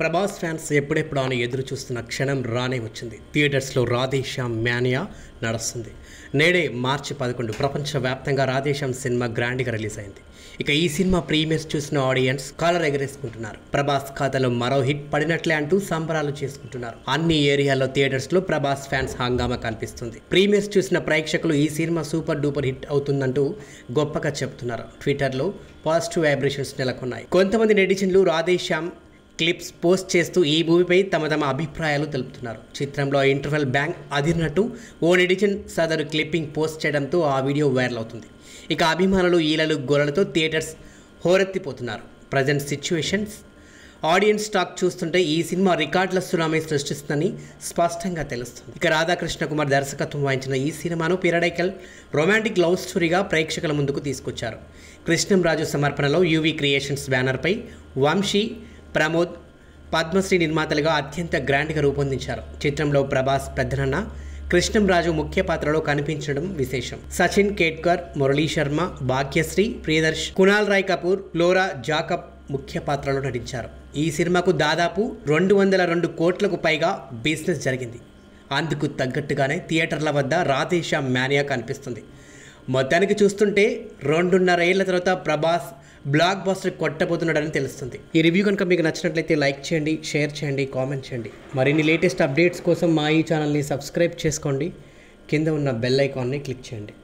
Prabhas fans ఎప్పుడెప్పుడు అని ఎదురు చూస్తున్న క్షణం రానే వచ్చింది థియేటర్స్లో రాధేశ్యామ్ మ్యానియా నడుస్తుంది నేడే మార్చి పదకొండు ప్రపంచవ్యాప్తంగా రాధేశ్యామ్ సినిమా గ్రాండ్గా రిలీజ్ అయింది ఇక ఈ సినిమా ప్రీమియర్స్ చూసిన ఆడియన్స్ కాలర్ ఎగరేసుకుంటున్నారు ప్రభాస్ ఖాతాలో మరో హిట్ పడినట్లే అంటూ సంబరాలు చేసుకుంటున్నారు అన్ని ఏరియాల్లో థియేటర్స్లో ప్రభాస్ ఫ్యాన్స్ హంగామా కనిపిస్తుంది ప్రీమియర్స్ చూసిన ప్రేక్షకులు ఈ సినిమా సూపర్ డూపర్ హిట్ అవుతుందంటూ గొప్పగా చెప్తున్నారు ట్విట్టర్లో పాజిటివ్ వైబ్రేషన్స్ నెలకొన్నాయి కొంతమంది నెటిజన్లు రాధేశ్యామ్ క్లిప్స్ పోస్ట్ చేస్తూ ఈ మూవీపై తమ తమ అభిప్రాయాలు తెలుపుతున్నారు చిత్రంలో ఇంటర్వెల్ బ్యాంక్ అదిరినట్టు ఓ నెడిషన్ సదరు క్లిప్పింగ్ పోస్ట్ చేయడంతో ఆ వీడియో వైరల్ అవుతుంది ఇక అభిమానులు ఈలలు గోలలతో థియేటర్స్ హోరెత్తిపోతున్నారు ప్రజెంట్ సిచ్యువేషన్స్ ఆడియన్స్ టాక్ చూస్తుంటే ఈ సినిమా రికార్డుల సునామీ సృష్టిస్తుందని స్పష్టంగా తెలుస్తుంది ఇక రాధాకృష్ణ కుమార్ దర్శకత్వం వహించిన ఈ సినిమాను పిరడైకల్ రొమాంటిక్ లవ్ స్టోరీగా ప్రేక్షకుల ముందుకు తీసుకొచ్చారు కృష్ణంరాజు సమర్పణలో యూవీ క్రియేషన్స్ బ్యానర్పై వంశీ ప్రమోద్ పద్మశ్రీ నిర్మాతలుగా అత్యంత గ్రాండ్గా రూపొందించారు చిత్రంలో ప్రభాస్ ప్రధాన కృష్ణంరాజు ముఖ్య పాత్రలో కనిపించడం విశేషం సచిన్ కేట్కర్ మురళీ శర్మ భాగ్యశ్రీ ప్రియదర్శ్ కునాల్ రాయ్ కపూర్ లోరా జాకబ్ ముఖ్య పాత్రలో నటించారు ఈ సినిమాకు దాదాపు రెండు వందల రెండు కోట్లకు పైగా బిజినెస్ జరిగింది అందుకు తగ్గట్టుగానే థియేటర్ల వద్ద రాధేశ్యామ్ మ్యానియా కనిపిస్తుంది మొత్తానికి చూస్తుంటే రెండున్నర ఏళ్ల తర్వాత ప్రభాస్ బ్లాక్ బాస్టర్ కొట్టబోతున్నాడని తెలుస్తుంది ఈ రివ్యూ కనుక మీకు నచ్చినట్లయితే లైక్ చేయండి షేర్ చేయండి కామెంట్ చేయండి మరిన్ని లేటెస్ట్ అప్డేట్స్ కోసం మా ఈ ఛానల్ని సబ్స్క్రైబ్ చేసుకోండి కింద ఉన్న బెల్ ఐకాన్ని క్లిక్ చేయండి